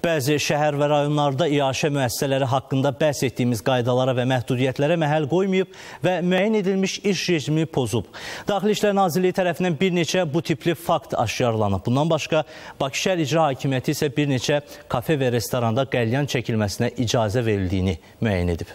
Bəzi şəhər və rayonlarda iaşə müəssisələri haqqında bəhs etdiyimiz qaydalara və məhdudiyyətlərə məhəl qoymayıb və müəyyən edilmiş iş rejimi pozub. Daxili İşlər Nazirliyi tərəfindən bir neçə bu tipli fakt aşkarlanıb. Bundan başqa Bakı Şəhər İcra Hakimiyyəti isə bir neçə kafe və restoranda qəlyan çəkilməsinə icazə verildiyini müəyyən edib.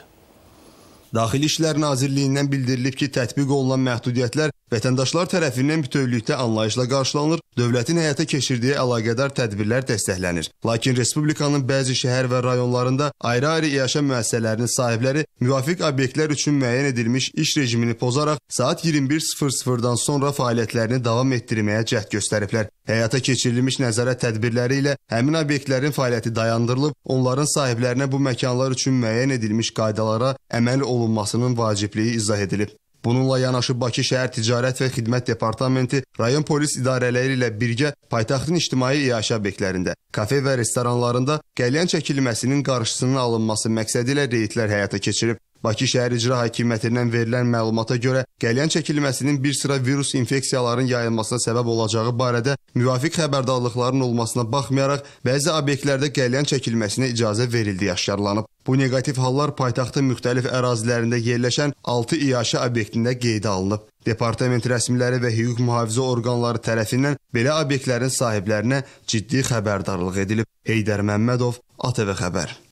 Daxili İşlər Nazirliyindən bildirilib ki, tətbiq olunan məhdudiyyətlər vətəndaşlar tərəfindən bütövlükdə anlayışla qarşılanır, dövlətin həyata keçirdiyi əlaqədar tədbirlər dəstəklənir. Lakin Respublikanın bəzi şəhər və rayonlarında ayrı-ayrı yaşam müəssisələrinin sahibləri müvafiq obyektlər üçün müəyyən edilmiş iş rejimini pozaraq saat 21:00-dan sonra fəaliyyətlərini davam etdirməyə cəhd göstəriblər. Həyata keçirilmiş nəzarət tədbirləri ilə həmin obyektlərin fəaliyyəti dayandırılıb, onların sahiblərinə bu məkanlar üçün müəyyən edilmiş qaydalara əməl olunmasının vacibliyi izah edilib. Bununla yanaşı Bakı Şəhər Ticarət və Xidmət Departamenti rayon polis idarələri ilə birgə paytaxtın ictimai iaşə obyektlərində, kafe və restoranlarında qəlyan çəkilməsinin qarşısının alınması məqsədi ilə reydlər həyata keçirib. Bakı Şəhər İcra Hakimiyyətindən verilən məlumata görə qəlyan çəkilməsinin bir sıra virus infeksiyaların yayılmasına səbəb olacağı barədə müvafiq xəbərdarlıqların olmasına baxmayaraq bəzi obyektlərdə qəlyan çəkilməsinə icazə verildiyi aşkarlanıb. Bu neqativ hallar paytaxtın müxtəlif ərazilərində yerləşən 6 İAŞ obyektində qeydə alınıb. Departament rəsmiləri və hüquq mühafizə orqanları tərəfindən belə obyektlərin sahiblərinə ciddi xəbərdarlıq edilib. Heydər Məmmədov, ATV xəbər.